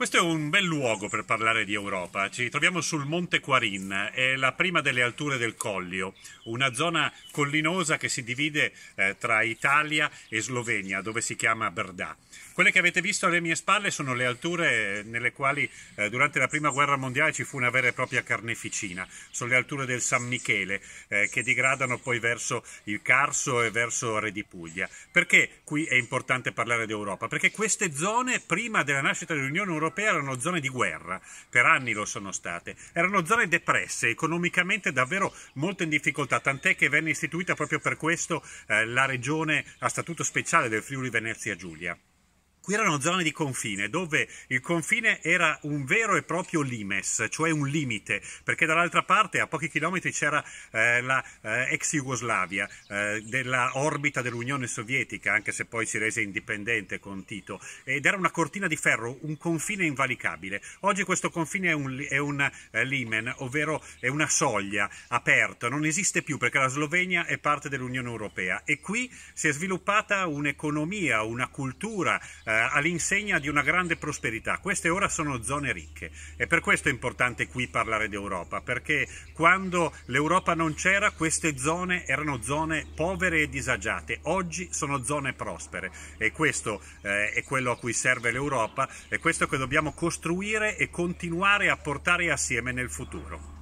Questo è un bel luogo per parlare di Europa. Ci troviamo sul Monte Quarin, è la prima delle alture del Collio, una zona collinosa che si divide eh, tra Italia e Slovenia, dove si chiama Berdà. Quelle che avete visto alle mie spalle sono le alture eh, nelle quali eh, durante la Prima Guerra Mondiale ci fu una vera e propria carneficina. Sono le alture del San Michele eh, che digradano poi verso il Carso e verso Re di Puglia. Perché qui è importante parlare d'Europa? Perché queste zone, prima della nascita dell'Unione Europea, europee erano zone di guerra, per anni lo sono state, erano zone depresse, economicamente davvero molto in difficoltà, tant'è che venne istituita proprio per questo eh, la regione a statuto speciale del Friuli Venezia Giulia. Qui erano zone di confine dove il confine era un vero e proprio limes, cioè un limite, perché dall'altra parte a pochi chilometri c'era eh, la eh, ex Jugoslavia, eh, dell'orbita dell'Unione Sovietica, anche se poi si rese indipendente con Tito, ed era una cortina di ferro, un confine invalicabile. Oggi questo confine è un, è un eh, limen, ovvero è una soglia aperta, non esiste più perché la Slovenia è parte dell'Unione Europea e qui si è sviluppata un'economia, una cultura, eh, eh, all'insegna di una grande prosperità. Queste ora sono zone ricche e per questo è importante qui parlare di Europa, perché quando l'Europa non c'era queste zone erano zone povere e disagiate, oggi sono zone prospere e questo eh, è quello a cui serve l'Europa e questo che dobbiamo costruire e continuare a portare assieme nel futuro.